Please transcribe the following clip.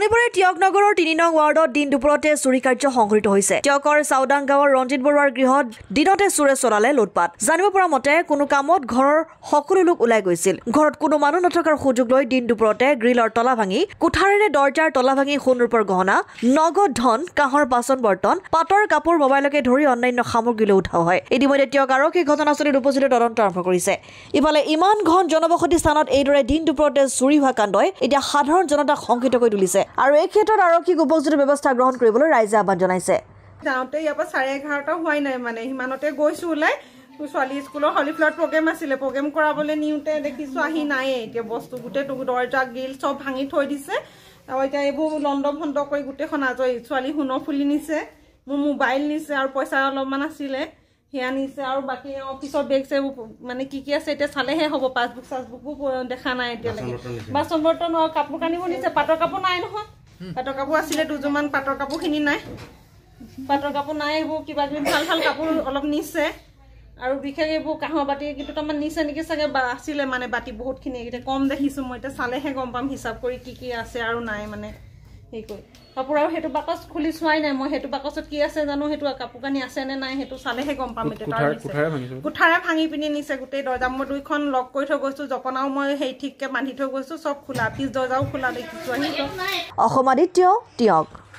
মণিপুৰে টিয়ক নগৰৰ তিনি নং ৱাৰ্ডত দিন দুপৰতে চুৰি কাৰ্য সংঘটিত হৈছে টিয়কৰ চাউদাং গাঁৱৰ ৰঞ্জিত বৰুৱাৰ গৃহত দিনতে চোৰে চলালে লুটপাত জানিব পৰা মতে কোনো কামত ঘৰৰ সকলো লোক ওলাই গৈছিল ঘৰত কোনো মানুহ নথকাৰ সুযোগ লৈ দিন দুপৰতে গ্ৰিলৰ তলা ভাঙি কোঠাৰেৰে দৰ্জাৰ তলা ভাঙি সোণৰূপৰ গহনা নগদ ধন কাঁহৰ বাচন বৰ্তন পাটৰ কাপোৰ মোবাইলকে ধৰি অন্যান্য সামগ্ৰীলৈ উঠা হয় ইতিমধ্যে টিয়ক আৰক্ষী ঘটনাস্থলীত উপস্থিত তদন্ত আৰম্ভ কৰিছে ইফালে ইমান ঘন জনবসতি স্থানত এইদৰে দিন দুপৰতে চুৰি হোৱা কাণ্ডই এতিয়া সাধাৰণ জনতাক শংকিত কৰি তুলিছে আৰু এই ক্ষেত্ৰত আৰক্ষীক উপযুক্ত ব্যৱস্থা গ্ৰহণ কৰিবলৈ ৰাইজে আহ্বান জনাইছে যাওঁতে ইয়াৰ পৰা চাৰে এঘাৰটা হোৱাই নাই মানে সিমানতে গৈছো ওলাই ছোৱালী স্কুলৰ হলিফ্লৰত প্ৰগ্ৰেম আছিলে প্ৰগ্ৰেম কৰাবলৈ নিওঁতে দেখিছোঁ আহি নায়েই এতিয়া বস্তু গোটেই দৰ্জা গিল চব ভাঙি থৈ দিছে আৰু এতিয়া এইবোৰ লণ্ড ভণ্ড কৰি গোটেইখন আজৰি ছোৱালী সোণৰ ফুলি নিছে মোৰ মোবাইল নিছে আৰু পইচা অলপমান আছিলে সেয়া নিছে আৰু বাকী অফিচৰ বেগ চেগ মানে কি কি আছে এতিয়া চালেহে হ'ব পাছবুক চাছবুক দেখা নাই এতিয়ালৈকে বাচন বৰ্তন কাপোৰ কানিবোৰ নিছে পাটৰ কাপোৰ নাই নহয় পাটৰ কাপোৰ আছিলে দুযোৰমান পাটৰ কাপোৰখিনি নাই পাটৰ কাপোৰ নাই এইবোৰ কিবা কিবি ভাল ভাল কাপোৰ অলপ নিছে আৰু বিশেষ এইবোৰ কাঁহৰ বাতি কেইটামান নিছে নেকি চাগে আছিলে মানে বাতি বহুতখিনি এতিয়া কম দেখিছোঁ মই এতিয়া চালেহে গম পাম হিচাপ কৰি কি কি আছে আৰু নাই মানে হেৰি কৰি কাপোৰ আৰু সেইটো বাকচ খুলি চোৱাই নাই মই সেইটো বাকচত কি আছে জানো সেইটো কাপোৰ কানি আছে নে নাই সেইটো চালেহে গম পাম এতিয়া কোঠাৰে ভাঙি পিনি নিছে গোটেই দৰ্জা মই দুইখন লগ কৰি থৈ গৈছো জপনাও মই সেই ঠিককে বান্ধি থৈ গৈছো চব খোলা পিছ দৰ্জাও খোলা দেখিছো অসম আদিত্য তিয়ক